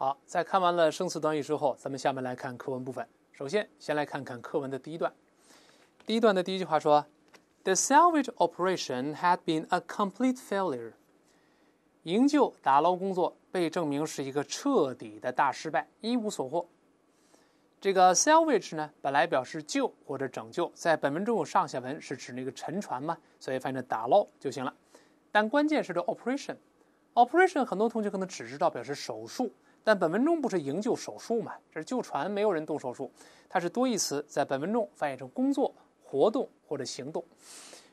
好，在看完了生词短语之后，咱们下面来看课文部分。首先，先来看看课文的第一段。第一段的第一句话说：“The salvage operation had been a complete failure。”营救打捞工作被证明是一个彻底的大失败，一无所获。这个 “salvage” 呢，本来表示救或者拯救，在本文中有上下文是指那个沉船嘛，所以翻译成打捞就行了。但关键是这 o p e r a t i o n operation 很多同学可能只知道表示手术。但本文中不是营救手术吗？这是救船，没有人动手术，它是多义词，在本文中翻译成工作、活动或者行动。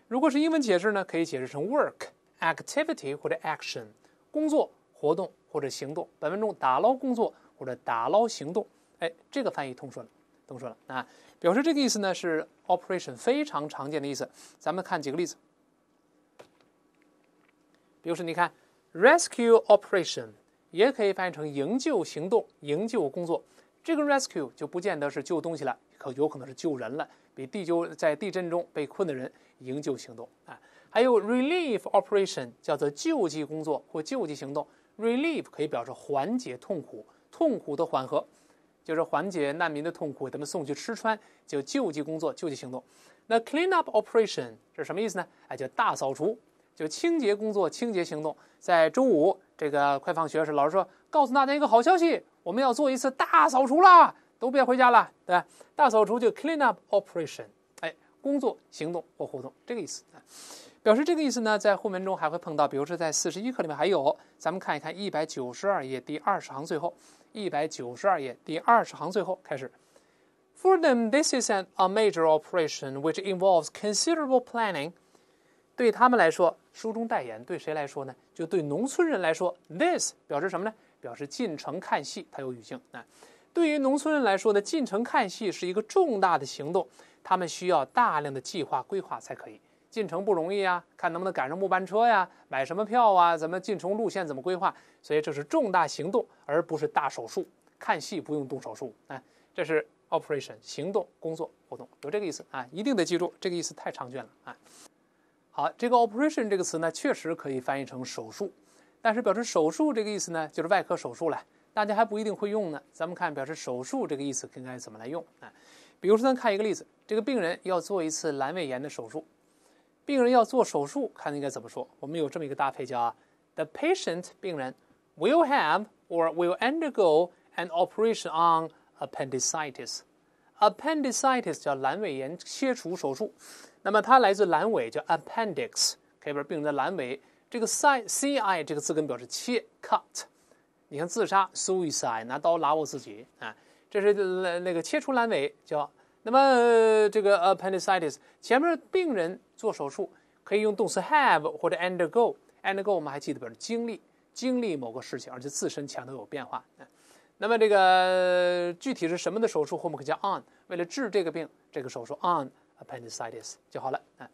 如果是英文解释呢，可以解释成 work activity 或者 action，工作、活动或者行动。本文中打捞工作或者打捞行动，哎，这个翻译通顺了，通顺了啊！表示这个意思呢是 operation，非常常见的意思。咱们看几个例子，比如说，你看 rescue operation。也可以翻译成营救行动、营救工作，这个 rescue 就不见得是救东西了，可有可能是救人了，比地球在地震中被困的人营救行动啊。还有 relief operation 叫做救济工作或救济行动，relief 可以表示缓解痛苦、痛苦的缓和，就是缓解难民的痛苦，给他们送去吃穿，就救济工作、救济行动。那 clean up operation 是什么意思呢？哎，就大扫除，就清洁工作、清洁行动，在周五。这个快放学时，老师说：“告诉大家一个好消息，我们要做一次大扫除啦，都别回家了，对吧？”大扫除就 clean up operation，哎，工作行动或活动这个意思，表示这个意思呢，在后文中还会碰到，比如说在四十一课里面还有，咱们看一看一百九十二页第二十行最后，一百九十二页第二十行最后开始。For them, this is an a major operation which involves considerable planning。对他们来说。书中代言对谁来说呢？就对农村人来说。This 表示什么呢？表示进城看戏，它有语境啊。对于农村人来说呢，进城看戏是一个重大的行动，他们需要大量的计划规划才可以。进城不容易啊，看能不能赶上末班车呀？买什么票啊？咱们进城路线怎么规划？所以这是重大行动，而不是大手术。看戏不用动手术啊，这是 operation 行动、工作、活动，有这个意思啊，一定得记住这个意思，太常见了啊。好，这个 operation 这个词呢，确实可以翻译成手术，但是表示手术这个意思呢，就是外科手术了。大家还不一定会用呢。咱们看表示手术这个意思应该怎么来用啊？比如说，咱看一个例子，这个病人要做一次阑尾炎的手术。病人要做手术，看应该怎么说？我们有这么一个搭配叫 the patient，病人 will have or will undergo an operation on appendicitis。appendicitis 叫阑尾炎切除手术。那么它来自阑尾，叫 appendix，可以表示病人的阑尾。这个 si-ci 这个字根表示切，cut。你看自杀 suicide，拿刀拉我自己啊，这是那那个切除阑尾叫。那么这个 appendicitis 前面病人做手术可以用动词 have 或者 undergo，undergo 我们还记得表示经历经历某个事情，而且自身强度有变化啊。那么这个具体是什么的手术，后面可以加 on，为了治这个病这个手术 on。appendicitis 就好了啊，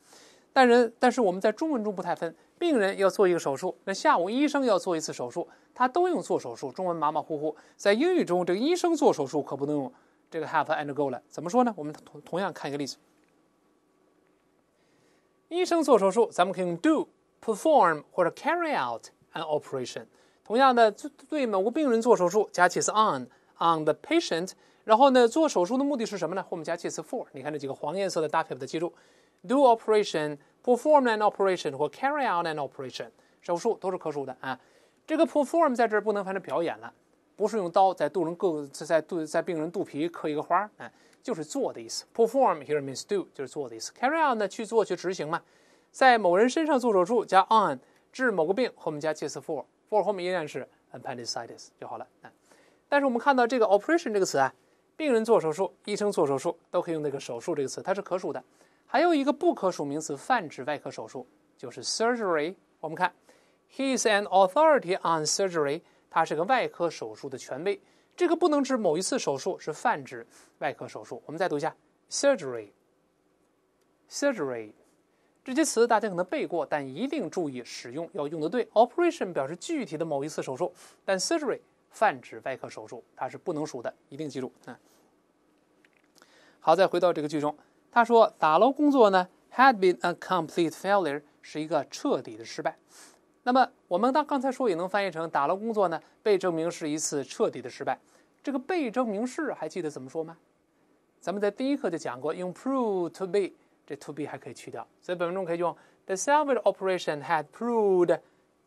但人但是我们在中文中不太分，病人要做一个手术，那下午医生要做一次手术，他都用做手术。中文马马虎虎，在英语中，这个医生做手术可不能用这个 have and go 了。怎么说呢？我们同同样看一个例子，医生做手术，咱们可以用 do perform 或者 carry out an operation。同样的，对某个病人做手术，加起是 on on the patient。然后呢，做手术的目的是什么呢？后面加介词 for。你看这几个黄颜色的搭配，把它记住：do operation、perform an operation 或 carry out an operation。手术都是可数的啊。这个 perform 在这儿不能翻成表演了，不是用刀在肚人各在在肚在病人肚皮刻一个花啊，就是做的意思。perform here means do，就是做的意思。carry out 呢，去做去执行嘛。在某人身上做手术加 on，治某个病后面加介词 for，for 后面依然是 appendicitis 就好了啊。但是我们看到这个 operation 这个词啊。病人做手术，医生做手术，都可以用那个“手术”这个词，它是可数的。还有一个不可数名词，泛指外科手术，就是 surgery。我们看，He's an authority on surgery，他是个外科手术的权威。这个不能指某一次手术，是泛指外科手术。我们再读一下 surgery，surgery 这些词大家可能背过，但一定注意使用要用的对。Operation 表示具体的某一次手术，但 surgery 泛指外科手术，它是不能数的，一定记住啊。好，再回到这个句中，他说打捞工作呢，had been a complete failure，是一个彻底的失败。那么我们当刚才说也能翻译成打捞工作呢，被证明是一次彻底的失败。这个被证明是还记得怎么说吗？咱们在第一课就讲过，用 proved to be，这 to be 还可以去掉，所以本文中可以用 The salvage operation had proved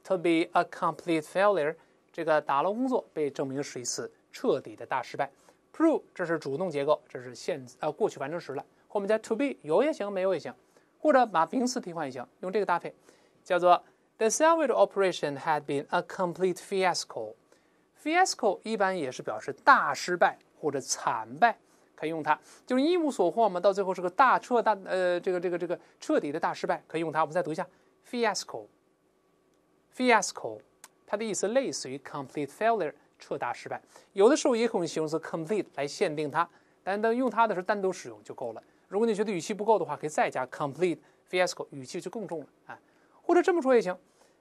to be a complete failure，这个打捞工作被证明是一次彻底的大失败。Pro，这是主动结构，这是现呃过去完成时了。后面加 to be 有也行，没有也行，或者把名词替换也行。用这个搭配叫做 The salvage operation had been a complete fiasco。Fiasco 一般也是表示大失败或者惨败，可以用它，就是一无所获嘛，到最后是个大彻大呃这个这个这个彻底的大失败，可以用它。我们再读一下 fiasco，fiasco，它的意思类似于 complete failure。彻大失败，有的时候也可以用形容词 complete 来限定它，但当用它的时候，单独使用就够了。如果你觉得语气不够的话，可以再加 complete fiasco，语气就更重了啊。或者这么说也行：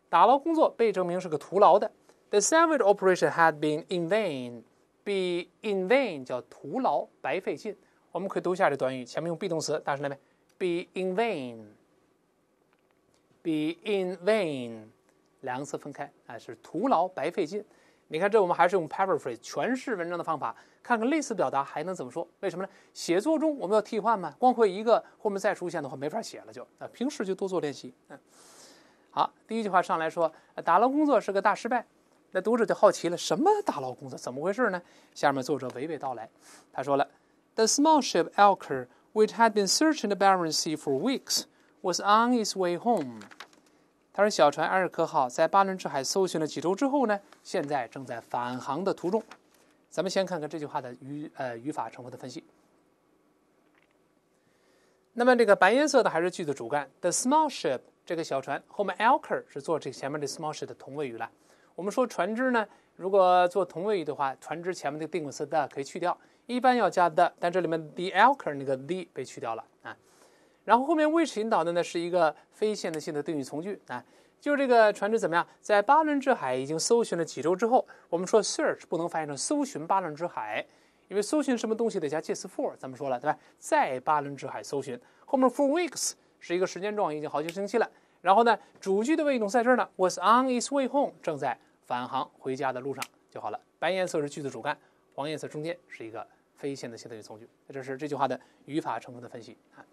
打捞工作被证明是个徒劳的。The salvage operation had been in vain. Be in vain 叫徒劳、白费劲。我们可以读一下这短语，前面用 be 动词，大声来背：be in vain，be in vain，两个词分开啊，是徒劳、白费劲。你看，这我们还是用 paraphrase 诠释文章的方法，看看类似表达还能怎么说？为什么呢？写作中我们要替换嘛，光会一个后面再出现的话没法写了，就啊，平时就多做练习。嗯，好，第一句话上来说，打捞工作是个大失败，那读者就好奇了，什么打捞工作？怎么回事呢？下面作者娓娓道来，他说了，The small ship e l k e r which had been searching the b a r e n sea for weeks, was on its way home. 他说：“小船埃尔克号在巴伦支海搜寻了几周之后呢，现在正在返航的途中。”咱们先看看这句话的语呃语法成分的分析。那么这个白颜色的还是句子主干？The small ship 这个小船后面，elker 是做这前面的 small ship 的同位语了。我们说船只呢，如果做同位语的话，船只前面的定冠词 the 可以去掉，一般要加 the，但这里面 the elker 那个 the 被去掉了啊。然后后面 which 引导的呢是一个非限制性的定语从句啊，就是这个船只怎么样，在巴伦支海已经搜寻了几周之后，我们说 search 不能翻译成搜寻巴伦支海，因为搜寻什么东西得加介词 for，咱们说了对吧？在巴伦支海搜寻，后面 for weeks 是一个时间状，已经好几个星期了。然后呢，主句的谓语动词在这儿呢，was on its way home，正在返航回家的路上就好了。白颜色是句子主干，黄颜色中间是一个非限制性的定语从句，这是这句话的语法成分的分析啊。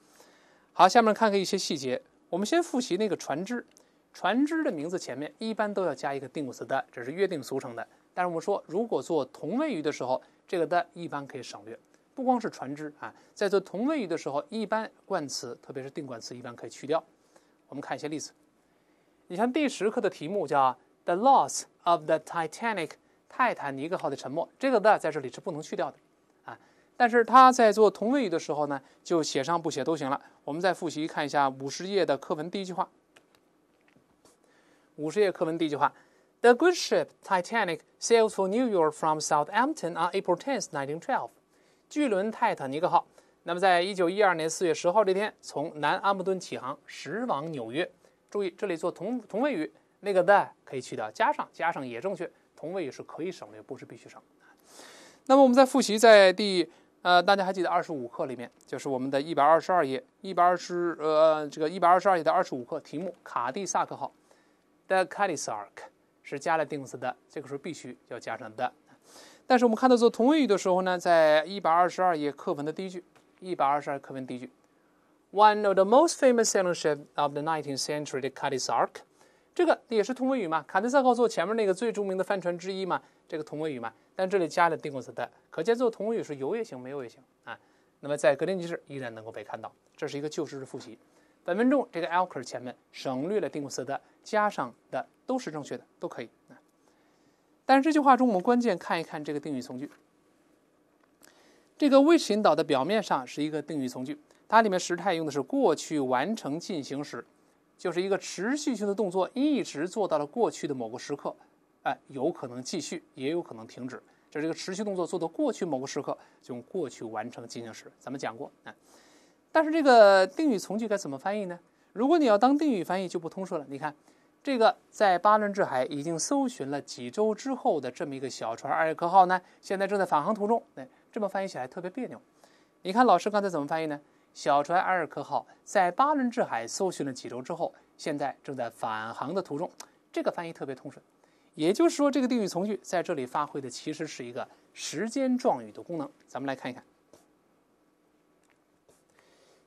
好，下面看看一些细节。我们先复习那个船只，船只的名字前面一般都要加一个定冠词的，这是约定俗成的。但是我们说，如果做同位语的时候，这个 t h 一般可以省略。不光是船只啊，在做同位语的时候，一般冠词，特别是定冠词，一般可以去掉。我们看一些例子。你像第十课的题目叫《The Loss of the Titanic》，泰坦尼克号的沉没，这个 t h 在这里是不能去掉的。但是他在做同位语的时候呢，就写上不写都行了。我们再复习看一下五十页的课文第一句话。五十页课文第一句话：The g o o d ship Titanic sails for New York from Southampton on April tenth, nineteen twelve。巨轮泰坦尼克号，那么在一九一二年四月十号这天从南阿姆顿启航，驶往纽约。注意这里做同同位语，那个 t h e 可以去掉，加上加上也正确。同位语是可以省略，不是必须省。那么我们再复习在第。呃，大家还记得二十五课里面就是我们的一百二十二页，一百二十呃，这个一百二十二页的二十五课题目《卡蒂萨克号》the k a t i s a r k 是加了定词的，这个时候必须要加上的。但是我们看到做同位语的时候呢，在一百二十二页课文的第一句，一百二十二课文第一句，one of the most famous sailing ship of the nineteenth century, the k a t i s a r k 这个也是同位语嘛？卡蒂萨克做前面那个最著名的帆船之一嘛？这个同位语嘛？但这里加了定冠词 t h the 可见做同位语是有也行，没有也行啊。那么在格林尼治依然能够被看到，这是一个旧知识复习。本文中这个 alker 前面省略了定冠词 t h the 加上的都是正确的，都可以啊。但是这句话中我们关键看一看这个定语从句，这个 which 引导的表面上是一个定语从句，它里面时态用的是过去完成进行时，就是一个持续性的动作，一直做到了过去的某个时刻，哎，有可能继续，也有可能停止。就是这个持续动作做到过去某个时刻，就用过去完成进行时，咱们讲过啊。但是这个定语从句该怎么翻译呢？如果你要当定语翻译就不通顺了。你看，这个在巴伦支海已经搜寻了几周之后的这么一个小船“埃尔克号”呢，现在正在返航途中。哎，这么翻译起来特别别扭。你看老师刚才怎么翻译呢？小船“埃尔克号”在巴伦支海搜寻了几周之后，现在正在返航的途中。这个翻译特别通顺。也就是说，这个定语从句在这里发挥的其实是一个时间状语的功能。咱们来看一看，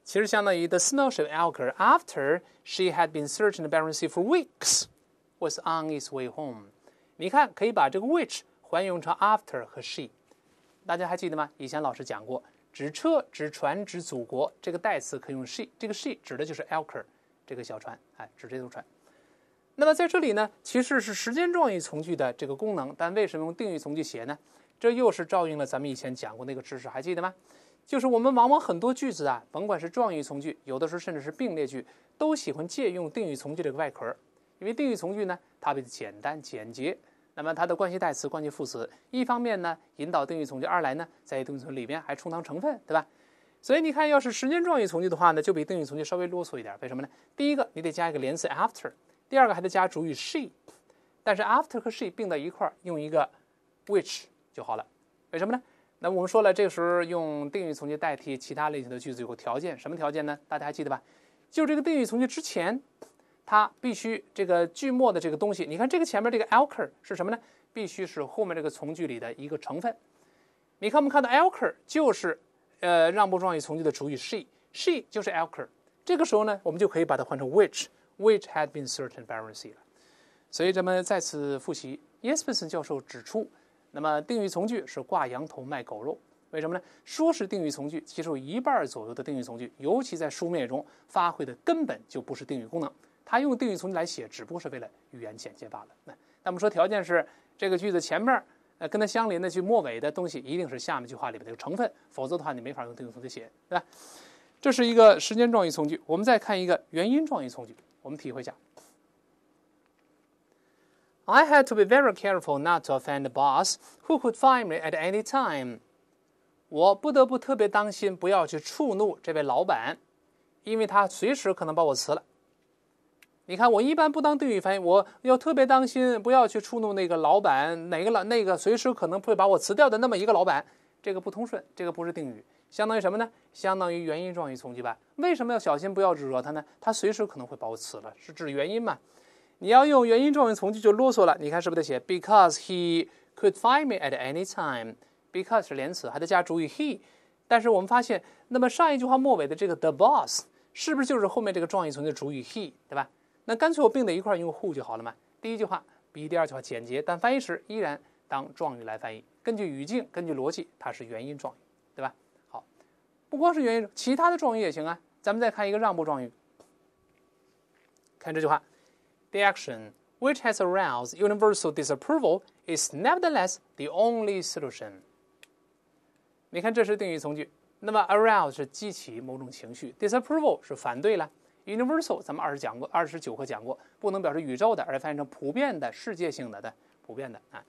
其实相当于 The snowship e l k e r after she had been searching the Barrens for weeks, was on its way home。你看，可以把这个 which 还用成 after 和 she。大家还记得吗？以前老师讲过，指车、指船、指祖国，这个代词可以用 she。这个 she 指的就是 Alker 这个小船，哎，指这艘船。那么在这里呢，其实是时间状语从句的这个功能，但为什么用定语从句写呢？这又是照应了咱们以前讲过那个知识，还记得吗？就是我们往往很多句子啊，甭管是状语从句，有的时候甚至是并列句，都喜欢借用定语从句这个外壳，因为定语从句呢，它比较简单简洁。那么它的关系代词、关系副词，一方面呢引导定语从句，二来呢在定语从句里边还充当成分，对吧？所以你看，要是时间状语从句的话呢，就比定语从句稍微啰嗦一点。为什么呢？第一个，你得加一个连词 after。第二个还得加主语 she，但是 after 和 she 并在一块儿用一个 which 就好了，为什么呢？那我们说了，这个时候用定语从句代替其他类型的句子有个条件，什么条件呢？大家还记得吧？就这个定语从句之前，它必须这个句末的这个东西，你看这个前面这个 alker 是什么呢？必须是后面这个从句里的一个成分。你看我们看到 alker 就是呃让步状语从句的主语 she，she 就是 alker，这个时候呢，我们就可以把它换成 which。Which had been certain b a r e n c y 了，所以咱们再次复习 y e s k e s o n 教授指出，那么定语从句是挂羊头卖狗肉，为什么呢？说是定语从句，其实有一半左右的定语从句，尤其在书面中发挥的根本就不是定语功能，他用定语从句来写，只不过是为了语言简洁罢了。那我们说条件是这个句子前面呃跟它相邻的句末尾的东西一定是下面句话里面的个成分，否则的话你没法用定语从句写，对吧？这是一个时间状语从句，我们再看一个原因状语从句。我们体会一下。I had to be very careful not to offend the boss who could f i n d me at any time。我不得不特别当心，不要去触怒这位老板，因为他随时可能把我辞了。你看，我一般不当定语翻译，我要特别当心，不要去触怒那个老板，哪个老那个随时可能会把我辞掉的那么一个老板。这个不通顺，这个不是定语。相当于什么呢？相当于原因状语从句吧。为什么要小心不要惹他呢？他随时可能会把我辞了。是指原因嘛？你要用原因状语从句就啰嗦了。你看是不是得写 because he could find me at any time？Because 是连词，还得加主语 he。但是我们发现，那么上一句话末尾的这个 the boss，是不是就是后面这个状语从句的主语 he，对吧？那干脆我并在一块儿用 who 就好了嘛。第一句话比第二句话简洁，但翻译时依然当状语来翻译。根据语境，根据逻辑，它是原因状语，对吧？不光是原因，其他的状语也行啊。咱们再看一个让步状语，看这句话：The action which has aroused universal disapproval is nevertheless the only solution。你看，这是定语从句。那么，arouse 是激起某种情绪，disapproval 是反对了。universal 咱们二十讲过，二十九课讲过，不能表示宇宙的，而翻译成普遍的、世界性的的普遍的啊。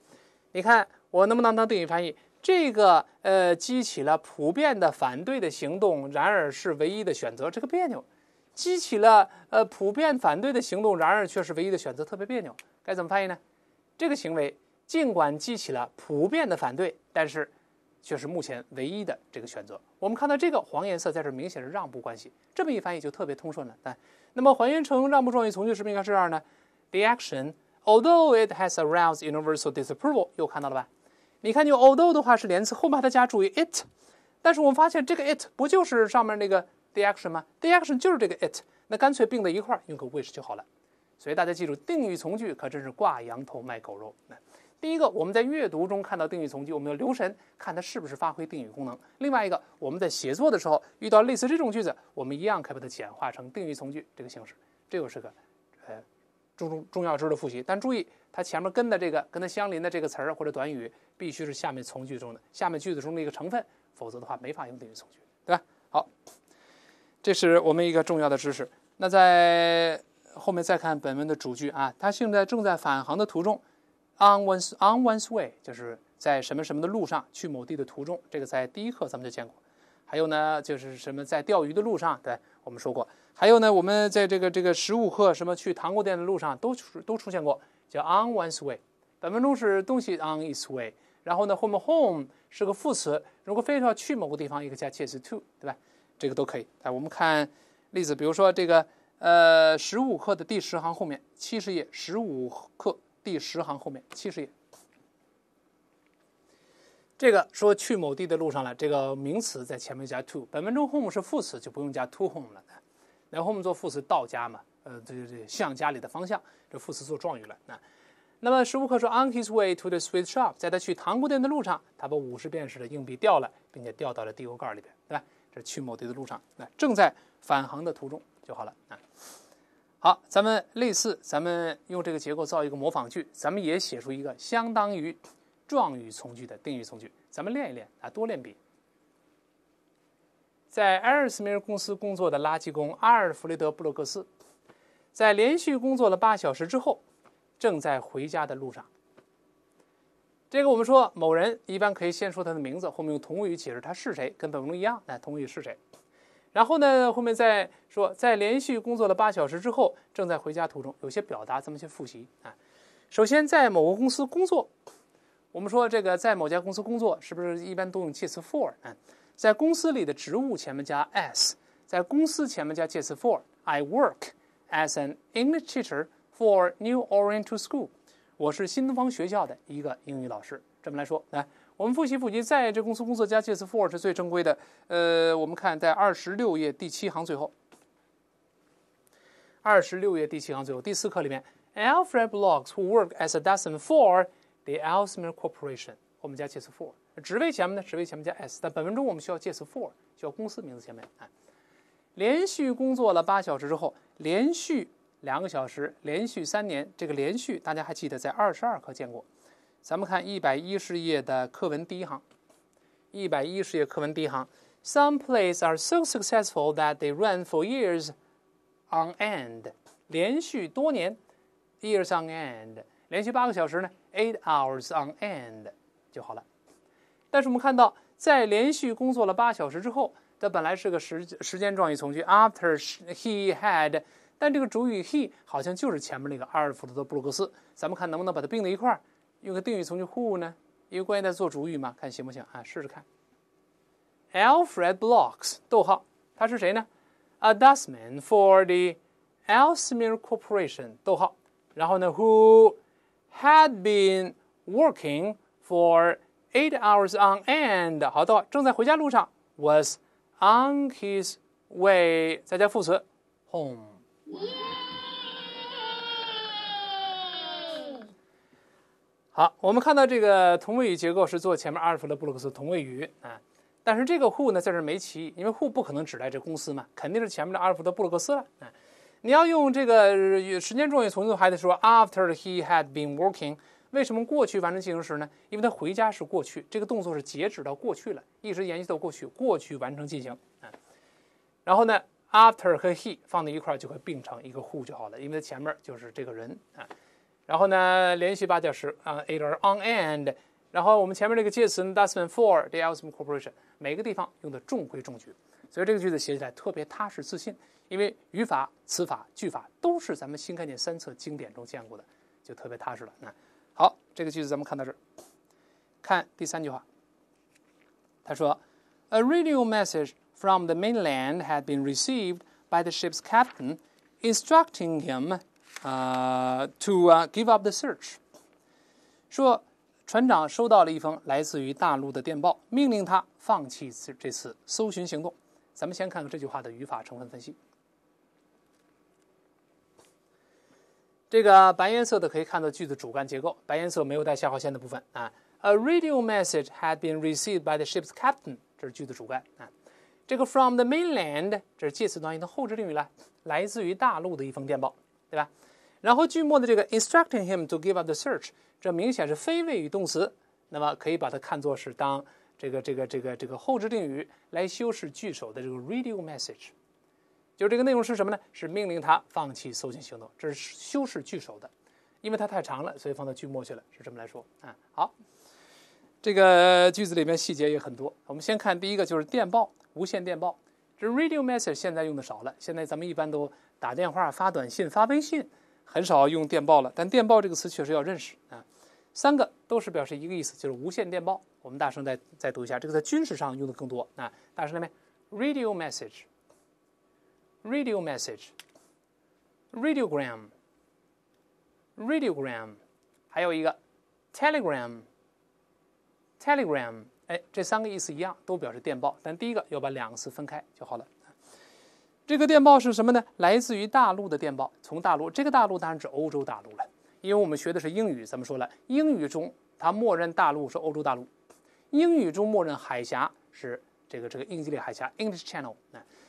你看，我能不能当定语翻译？这个呃激起了普遍的反对的行动，然而是唯一的选择。这个别扭，激起了呃普遍反对的行动，然而却是唯一的选择，特别别扭。该怎么翻译呢？这个行为尽管激起了普遍的反对，但是却是目前唯一的这个选择。我们看到这个黄颜色在这明显是让步关系，这么一翻译就特别通顺了。来，那么还原成让步状语从句是不是应该是这样呢？The action, although it has aroused universal disapproval，又看到了吧？你看，用 although 的话是连词，后面还得加主语 it，但是我们发现这个 it 不就是上面那个 the action 吗？the action 就是这个 it，那干脆并在一块儿用个 which 就好了。所以大家记住，定语从句可真是挂羊头卖狗肉。第一个，我们在阅读中看到定语从句，我们要留神看它是不是发挥定语功能；另外一个，我们在写作的时候遇到类似这种句子，我们一样可以把它简化成定语从句这个形式。这又是个。重重要知识的复习，但注意它前面跟的这个跟它相邻的这个词儿或者短语，必须是下面从句中的下面句子中的一个成分，否则的话没法用定语从句，对吧？好，这是我们一个重要的知识。那在后面再看本文的主句啊，它现在正在返航的途中，on one's on one's way，就是在什么什么的路上去某地的途中，这个在第一课咱们就见过。还有呢，就是什么在钓鱼的路上，对，我们说过。还有呢，我们在这个这个十五课什么去糖果店的路上都出都出现过，叫 on one's way。本分钟是东西 on its way。然后呢，home home 是个副词，如果非要去某个地方，一个加介词 to，对吧？这个都可以。来，我们看例子，比如说这个呃十五课的第十行后面七十页，十五课第十行后面七十页。这个说去某地的路上了，这个名词在前面加 to。本分钟 home 是副词，就不用加 to home 了。然后我们做副词到家嘛，呃，对对对，向家里的方向，这副词做状语了。那，那么十五课说，on his way to the sweet shop，在他去糖果店的路上，他把五十便士的硬币掉了，并且掉到了地沟盖里边，对吧？这去某地的路上，那正在返航的途中就好了啊。好，咱们类似，咱们用这个结构造一个模仿句，咱们也写出一个相当于状语从句的定语从句，咱们练一练啊，多练笔。在埃尔斯梅尔公司工作的垃圾工阿尔弗雷德·布洛克斯，在连续工作了八小时之后，正在回家的路上。这个我们说某人一般可以先说他的名字，后面用同位语解释他是谁，跟本文中一样，那同位语是谁？然后呢，后面再说，在连续工作了八小时之后，正在回家途中。有些表达咱们先复习啊。首先，在某个公司工作，我们说这个在某家公司工作，是不是一般都用介词 for 啊？在公司里的职务前面加 s，在公司前面加介词 for。I work as an English teacher for New Oriental School。我是新东方学校的一个英语老师。这么来说，来，我们复习复习，在这公司工作加介词 for 是最正规的。呃，我们看在二十六页第七行最后，二十六页第七行最后第四课里面，Alfred Blocks who work as a dozen for the Alsmir Corporation，我们加介词 for。职位前面呢？职位前面加 s。但本文中我们需要介词 for，需要公司名字前面啊。连续工作了八小时之后，连续两个小时，连续三年。这个连续大家还记得在二十二课见过。咱们看一百一十页的课文第一行，一百一十页课文第一行：Some plays are so successful that they run for years on end。连续多年，years on end。连续八个小时呢？Eight hours on end 就好了。但是我们看到，在连续工作了八小时之后，它本来是个时时间状语从句，after he had，但这个主语 he 好像就是前面那个阿尔弗罗德·布鲁克斯。咱们看能不能把它并在一块儿，用个定语从句 who 呢？因为关键在做主语嘛，看行不行啊？试试看。Alfred Blocks，逗号，他是谁呢？A dustman for the Elsmere Corporation，逗号。然后呢，who had been working for Eight hours on end，好的，正在回家路上，was on his way，再加副词，home。好，我们看到这个同位语结构是做前面阿尔弗的布鲁克斯同位语啊，但是这个 who 呢在这没歧义，因为 who 不可能指代这公司嘛，肯定是前面的阿尔弗雷德布鲁克斯了啊。你要用这个时间状语从句，还得说 after he had been working。为什么过去完成进行时呢？因为它回家是过去，这个动作是截止到过去了，一直延续到过去。过去完成进行啊。然后呢，after 和 he 放在一块儿就会并成一个 who 就好了，因为它前面就是这个人啊。然后呢，连续八小时啊，it is on end。然后我们前面这个介词，does n for the e l s m Corporation，每个地方用的中规中矩，所以这个句子写起来特别踏实自信，因为语法、词法、句法都是咱们新概念三册经典中见过的，就特别踏实了啊。好，这个句子咱们看到这儿，看第三句话。他说：“A radio message from the mainland had been received by the ship's captain, instructing him, uh, to give up the search.” 说船长收到了一封来自于大陆的电报，命令他放弃这次搜寻行动。咱们先看看这句话的语法成分分析。这个白颜色的可以看到句子主干结构，白颜色没有带下划线的部分啊。A radio message had been received by the ship's captain，这是句子主干啊。这个 from the mainland，这是介词短语的后置定语了，来自于大陆的一封电报，对吧？然后句末的这个 instructing him to give up the search，这明显是非谓语动词，那么可以把它看作是当这个这个这个这个后置定语来修饰句首的这个 radio message。就是这个内容是什么呢？是命令他放弃搜寻行动。这是修饰句首的，因为它太长了，所以放到句末去了。是这么来说啊。好，这个句子里面细节也很多。我们先看第一个，就是电报，无线电报。这 radio message 现在用的少了，现在咱们一般都打电话、发短信、发微信，很少用电报了。但电报这个词确实要认识啊。三个都是表示一个意思，就是无线电报。我们大声再再读一下，这个在军事上用的更多啊。大声那边，radio message。Radio message, radiogram, radiogram，还有一个 telegram, telegram。哎，这三个意思一样，都表示电报。但第一个要把两个词分开就好了。这个电报是什么呢？来自于大陆的电报，从大陆。这个大陆当然指欧洲大陆了，因为我们学的是英语，咱们说了？英语中它默认大陆是欧洲大陆，英语中默认海峡是这个这个英吉利海峡 （English Channel）。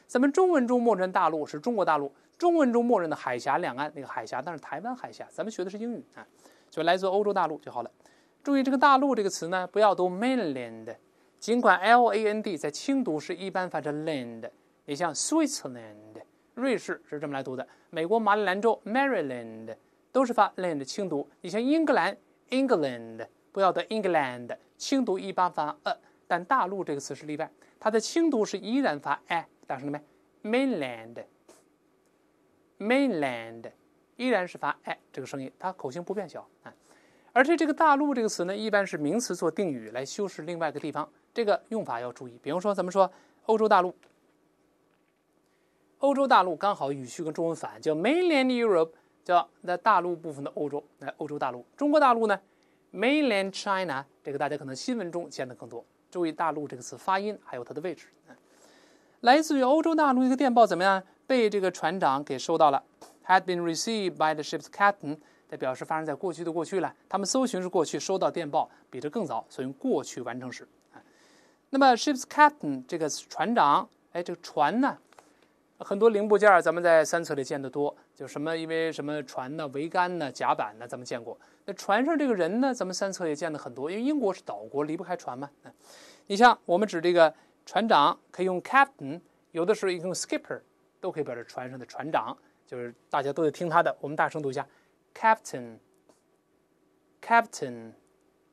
咱们中文中默认大陆是中国大陆，中文中默认的海峡两岸那个海峡，那是台湾海峡。咱们学的是英语啊，就来自欧洲大陆就好了。注意这个“大陆”这个词呢，不要读 mainland，尽管 l a n d 在轻读是一般发成 land，也像 Switzerland 瑞士是这么来读的，美国马里兰州 Maryland 都是发 land 轻读，你像英格兰 England 不要读 England，轻读一般发呃，但“大陆”这个词是例外，它的轻读是依然发 i。大声了没？Mainland，mainland 依然是发哎这个声音，它口型不变小啊。而且这个“大陆”这个词呢，一般是名词做定语来修饰另外一个地方，这个用法要注意。比如说，咱们说欧洲大陆，欧洲大陆刚好语序跟中文反，叫 mainland Europe，叫那大陆部分的欧洲，那欧洲大陆。中国大陆呢，mainland China，这个大家可能新闻中见的更多。注意“大陆”这个词发音还有它的位置啊。来自于欧洲大陆一个电报怎么样？被这个船长给收到了。Had been received by the ship's captain，这表示发生在过去的过去了。他们搜寻是过去收到电报，比这更早，所以用过去完成时。那么 ship's captain 这个船长，哎，这个船呢，很多零部件咱们在三册里见得多，就什么，因为什么船呢，桅杆呢，甲板呢，咱们见过。那船上这个人呢，咱们三册也见得很多，因为英国是岛国，离不开船嘛。你像我们指这个。船长可以用 captain，有的时候用 skipper，都可以表示船上的船长，就是大家都得听他的。我们大声读一下，captain，captain。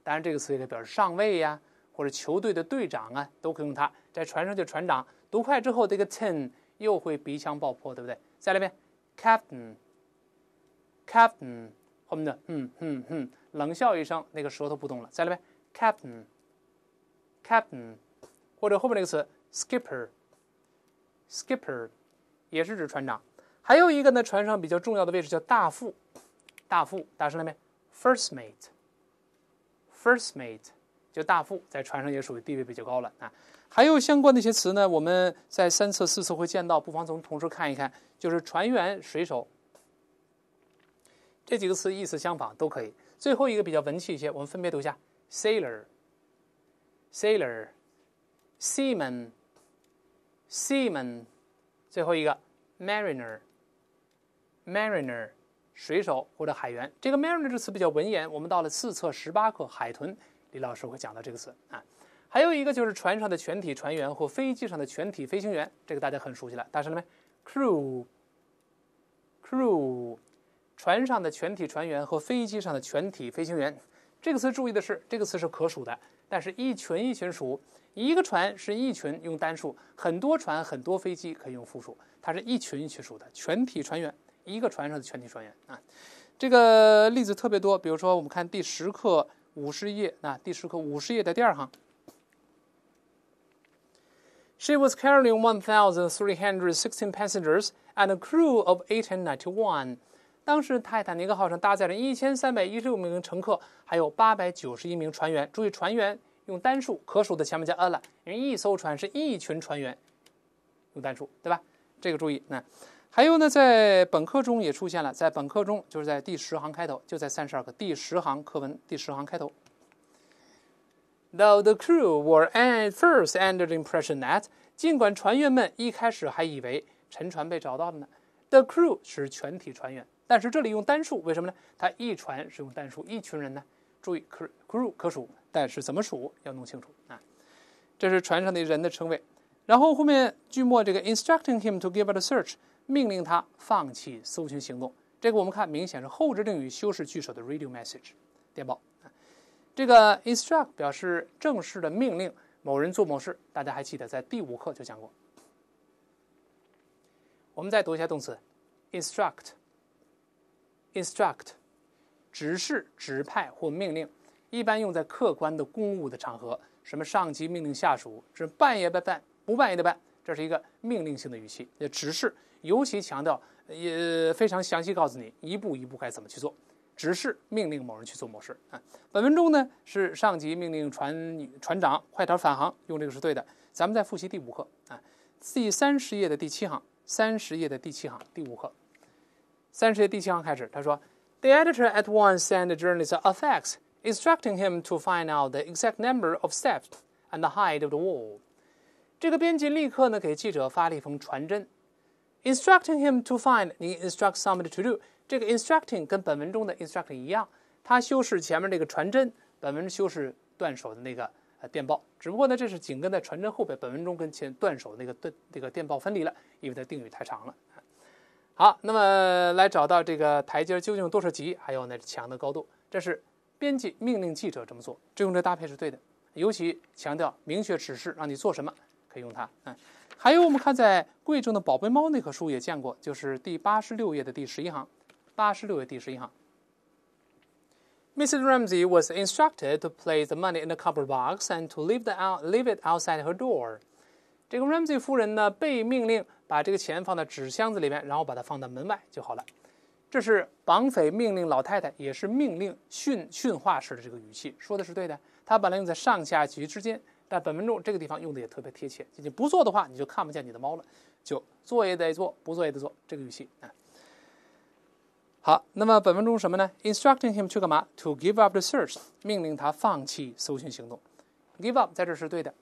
当然这个词也可以表示上位呀，或者球队的队长啊，都可以用它。在船上叫船长。读快之后，这个 ten 又会鼻腔爆破，对不对？再来一遍 captain，captain。后面的嗯嗯嗯冷笑一声，那个舌头不动了。在那边，captain，captain。或者后面那个词，skipper，skipper，也是指船长。还有一个呢，船上比较重要的位置叫大副，大副大声了没？First mate，First mate，就大副，在船上也属于地位比较高了啊。还有相关的一些词呢，我们在三次、四次会见到，不妨从同时看一看。就是船员、水手这几个词意思相仿，都可以。最后一个比较文气一些，我们分别读一下：sailor，sailor。Seaman, seaman，最后一个，mariner, mariner，水手或者海员。这个 mariner 这个词比较文言，我们到了四册十八课《海豚》，李老师会讲到这个词啊。还有一个就是船上的全体船员或飞机上的全体飞行员，这个大家很熟悉了，大声了没？Crew, crew，船上的全体船员和飞机上的全体飞行员。这个词注意的是，这个词是可数的。但是，一群一群数，一个船是一群用单数，很多船、很多飞机可以用复数。它是一群一群数的，全体船员，一个船上的全体船员啊。这个例子特别多，比如说，我们看第十课五十页啊，第十课五十页的第二行。She was carrying one thousand three hundred sixteen passengers and a crew of eight hundred ninety one. 当时泰坦尼克号上搭载着一千三百一十六名乘客，还有八百九十一名船员。注意，船员用单数，可数的前面加 a 了，因为一艘船是一群船员，用单数，对吧？这个注意。那还有呢，在本科中也出现了，在本科中就是在第十行开头，就在三十二个第十行课文第十行开头。Though the crew were at first under the impression that，尽管船员们一开始还以为沉船被找到了呢，the crew 是全体船员。但是这里用单数，为什么呢？他一船是用单数，一群人呢？注意 crew 可数，但是怎么数要弄清楚啊。这是船上的人的称谓。然后后面句末这个 instructing him to give up the search，命令他放弃搜寻行动。这个我们看明显是后置定语修饰句首的 radio message 电报。这个 instruct 表示正式的命令某人做某事，大家还记得在第五课就讲过。我们再读一下动词 instruct。Instruct，指示、指派或命令，一般用在客观的公务的场合。什么？上级命令下属，这办也得办，不办也得办，这是一个命令性的语气。也指示，尤其强调，也非常详细告诉你一步一步该怎么去做。指示命令某人去做某事啊。本文中呢是上级命令船船长快点返航，用这个是对的。咱们再复习第五课啊，第三十页的第七行，三十页的第七行，第五课。三十页第七行开始，他说：“The editor at once sent a journalist a fax, instructing him to find out the exact number of thefts and the height of the wall。”这个编辑立刻呢给记者发了一封传真，instructing him to find。你 instruct somebody to do 这个 instructing 跟本文中的 i n s t r u c t i n g 一样，它修饰前面那个传真。本文修饰断手的那个呃电报，只不过呢这是紧跟在传真后边，本文中跟前断手那个断那个电报分离了，因为它定语太长了。好，那么来找到这个台阶究竟多少级，还有那墙的高度。这是编辑命令记者这么做，用这搭配是对的。尤其强调明确指示，让你做什么，可以用它。嗯，还有我们看在《贵重的宝贝猫》那棵树也见过，就是第八十六页的第十一行，八十六页第十一行。Mrs. Ramsey was instructed to place the money in the cupboard box and to leave the out, leave it outside her door. 这个 Ramsey 夫人呢，被命令把这个钱放在纸箱子里面，然后把它放在门外就好了。这是绑匪命令老太太，也是命令训训话式的这个语气，说的是对的。他本来用在上下级之间，但本文中这个地方用的也特别贴切。你不做的话，你就看不见你的猫了；就做也得做，不做也得做。这个语气啊，好。那么本文中什么呢？Instructing him 去干嘛？To give up the search，命令他放弃搜寻行动。Give up 在这是对的。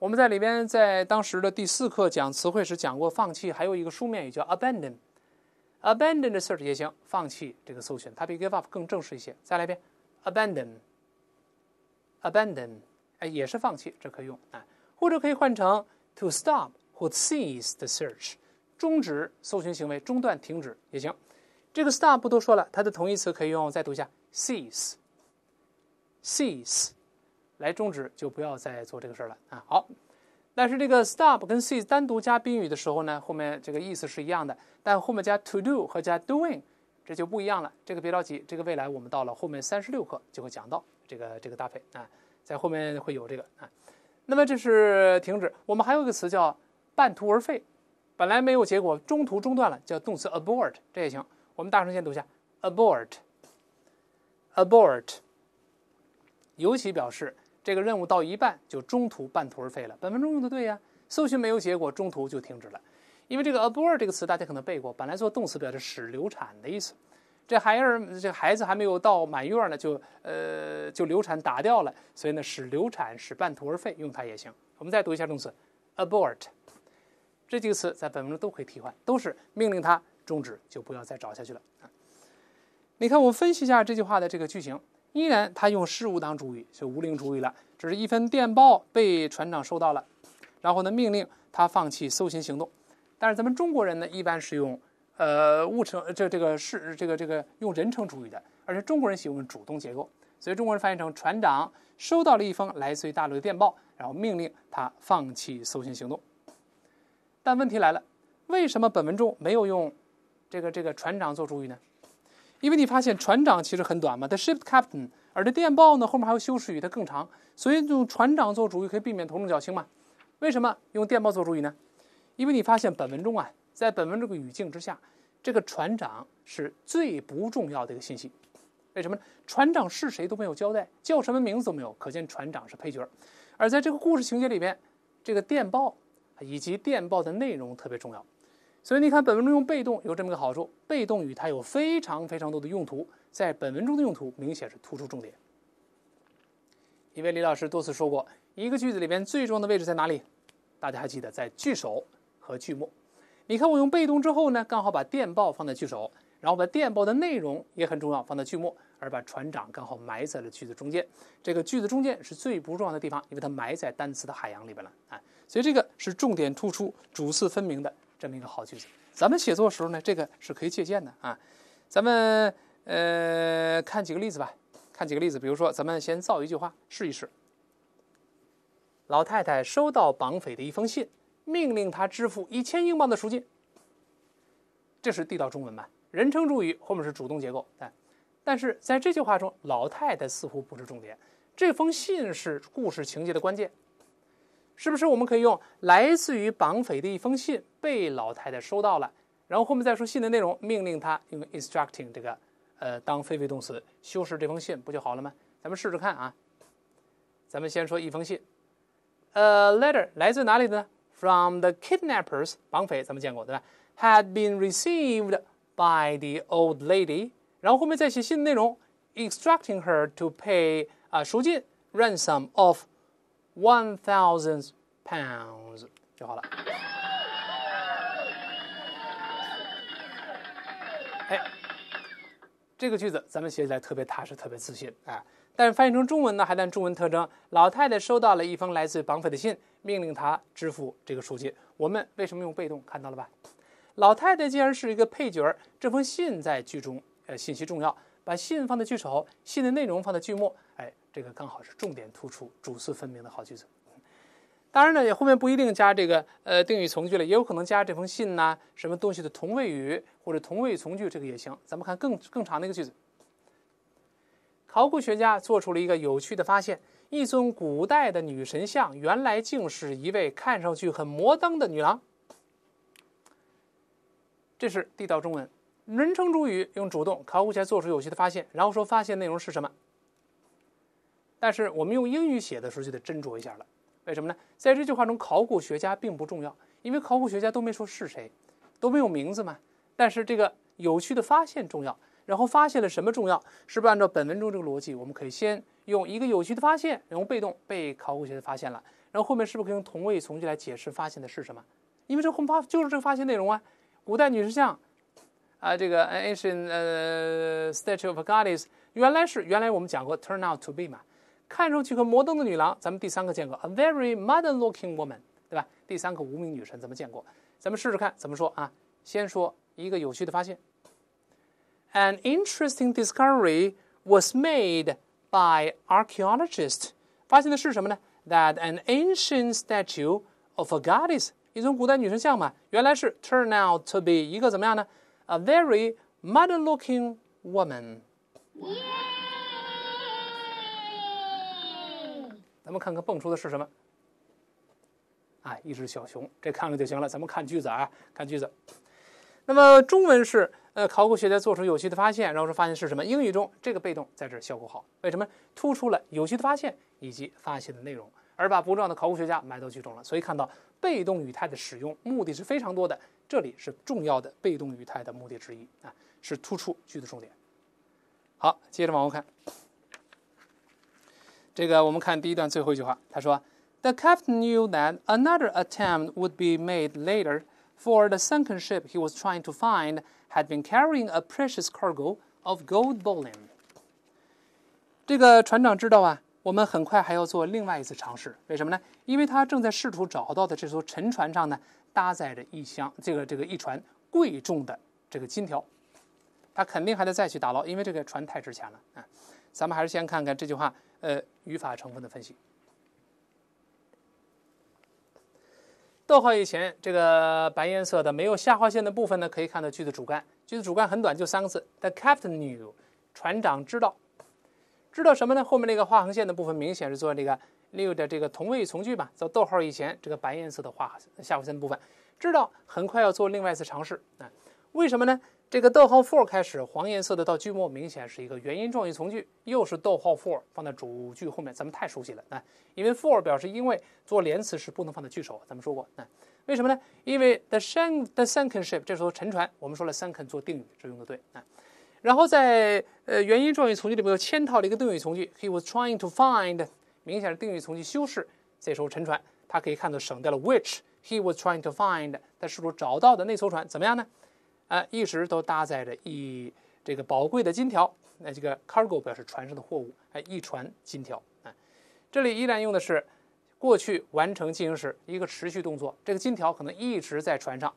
我们在里边在当时的第四课讲词汇时讲过放弃，还有一个书面语叫 abandon，abandon search 也行，放弃这个搜寻，它比 give up 更正式一些。再来一遍，abandon，abandon，哎，也是放弃，这可以用啊，或者可以换成 to stop 或 cease the search，终止搜寻行为，中断停止也行。这个 stop 不多说了，它的同义词可以用，再读一下 cease，cease。来终止，就不要再做这个事儿了啊！好，但是这个 stop 跟 see 单独加宾语的时候呢，后面这个意思是一样的，但后面加 to do 和加 doing 这就不一样了。这个别着急，这个未来我们到了后面三十六课就会讲到这个这个搭配啊，在后面会有这个啊。那么这是停止，我们还有一个词叫半途而废，本来没有结果，中途中断了，叫动词 abort，这也行。我们大声先读一下 abort，abort，尤其表示。这个任务到一半就中途半途而废了。本分钟用的对呀，搜寻没有结果，中途就停止了。因为这个 abort 这个词大家可能背过，本来做动词表示使流产的意思。这孩儿这孩子还没有到满月呢，就呃就流产打掉了，所以呢使流产使半途而废用它也行。我们再读一下动词 abort 这几个词在本分钟都可以替换，都是命令它终止，就不要再找下去了。你看我分析一下这句话的这个句型。依然，他用事物当主语，就无灵主语了。只是一份电报被船长收到了，然后呢，命令他放弃搜寻行动。但是咱们中国人呢，一般是用呃物称这这个是这个这个用人称主语的，而且中国人喜欢主动结构，所以中国人翻译成船长收到了一封来自于大陆的电报，然后命令他放弃搜寻行动。但问题来了，为什么本文中没有用这个这个船长做主语呢？因为你发现船长其实很短嘛，the ship captain，而这电报呢后面还有修饰语，它更长，所以用船长做主语可以避免头重脚轻嘛。为什么用电报做主语呢？因为你发现本文中啊，在本文这个语境之下，这个船长是最不重要的一个信息。为什么？船长是谁都没有交代，叫什么名字都没有，可见船长是配角而在这个故事情节里面，这个电报以及电报的内容特别重要。所以你看，本文中用被动有这么个好处：被动语它有非常非常多的用途。在本文中的用途，明显是突出重点。因为李老师多次说过，一个句子里边最重要的位置在哪里？大家还记得，在句首和句末。你看我用被动之后呢，刚好把电报放在句首，然后把电报的内容也很重要放在句末，而把船长刚好埋在了句子中间。这个句子中间是最不重要的地方，因为它埋在单词的海洋里边了啊。所以这个是重点突出、主次分明的。这么一个好句子，咱们写作的时候呢，这个是可以借鉴的啊。咱们呃看几个例子吧，看几个例子。比如说，咱们先造一句话试一试。老太太收到绑匪的一封信，命令他支付一千英镑的赎金。这是地道中文吧？人称主语后面是主动结构，但但是在这句话中，老太太似乎不是重点，这封信是故事情节的关键，是不是？我们可以用来自于绑匪的一封信。被老太太收到了，然后后面再说信的内容，命令他，用 instructing 这个呃当非谓动词修饰这封信不就好了吗？咱们试试看啊。咱们先说一封信，a letter 来自哪里的呢？From the kidnappers，绑匪，咱们见过对吧？Had been received by the old lady，然后后面再写信的内容，instructing her to pay 啊赎金 ransom of one thousand pounds 就好了。哎，这个句子咱们写起来特别踏实，特别自信啊！但是翻译成中文呢，还带中文特征。老太太收到了一封来自绑匪的信，命令她支付这个赎金。我们为什么用被动？看到了吧？老太太既然是一个配角，这封信在剧中，呃，信息重要，把信放在句首，信的内容放在句末，哎，这个刚好是重点突出、主次分明的好句子。当然呢，也后面不一定加这个呃定语从句了，也有可能加这封信呢，什么东西的同位语或者同位从句，这个也行。咱们看更更长的一个句子：考古学家做出了一个有趣的发现，一尊古代的女神像原来竟是一位看上去很摩登的女郎。这是地道中文，人称主语用主动，考古学家做出有趣的发现，然后说发现内容是什么。但是我们用英语写的时候就得斟酌一下了。为什么呢？在这句话中，考古学家并不重要，因为考古学家都没说是谁，都没有名字嘛。但是这个有趣的发现重要，然后发现了什么重要？是不是按照本文中这个逻辑，我们可以先用一个有趣的发现，然后被动被考古学家发现了，然后后面是不是可以用同位语从句来解释发现的是什么？因为这后发就是这个发现内容啊，古代女石像啊，这个 an c i e n t uh statue of goddess，原来是原来我们讲过 turn out to be 嘛。看上去很摩登的女郎。咱们第三个见过，a very modern-looking woman，对吧？第三个无名女神咱们见过，咱们试试看怎么说啊？先说一个有趣的发现，an interesting discovery was made by archaeologists。发现的是什么呢？That an ancient statue of a goddess，一尊古代女神像嘛，原来是 turn out to be 一个怎么样呢？A very modern-looking woman。咱们看看蹦出的是什么？哎，一只小熊，这看了就行了。咱们看句子啊，看句子。那么中文是呃，考古学家做出有趣的发现，然后说发现是什么？英语中这个被动在这效果好，为什么？突出了有趣的发现以及发现的内容，而把不重要的考古学家埋到句中了。所以看到被动语态的使用目的是非常多的，这里是重要的被动语态的目的之一啊，是突出句子重点。好，接着往后看。这个我们看第一段最后一句话，他说：“The captain knew that another attempt would be made later, for the second ship he was trying to find had been carrying a precious cargo of gold bullion.” 这个船长知道啊，我们很快还要做另外一次尝试，为什么呢？因为他正在试图找到的这艘沉船上呢，搭载着一箱这个这个一船贵重的这个金条，他肯定还得再去打捞，因为这个船太值钱了啊。咱们还是先看看这句话。呃，语法成分的分析。逗号以前这个白颜色的没有下划线的部分呢，可以看到句子主干。句子主干很短，就三个字：The captain knew，船长知道。知道什么呢？后面那个划横线的部分，明显是做这个 knew 的这个同位语从句吧。做逗号以前这个白颜色的划下划线的部分，知道很快要做另外一次尝试啊？为什么呢？这个逗号 for 开始，黄颜色的到句末，明显是一个原因状语从句，又是逗号 for 放在主句后面，咱们太熟悉了啊！因为 for 表示因为，做连词是不能放在句首，咱们说过啊。为什么呢？因为 the s h a n the sunken ship 这时候沉船，我们说了 sunken 做定语，这用的对啊。然后在呃原因状语从句里面又嵌套了一个定语从句，he was trying to find 明显是定语从句修饰这时候沉船，它可以看作省掉了 which he was trying to find，他是不是找到的那艘船？怎么样呢？啊，一直都搭载着一这个宝贵的金条。那这个 cargo 表示船上的货物。哎，一船金条。啊，这里依然用的是过去完成进行时，一个持续动作。这个金条可能一直在船上，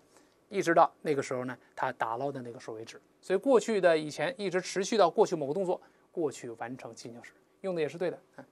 一直到那个时候呢，它打捞的那个时候为止。所以过去的以前一直持续到过去某个动作，过去完成进行时用的也是对的。啊。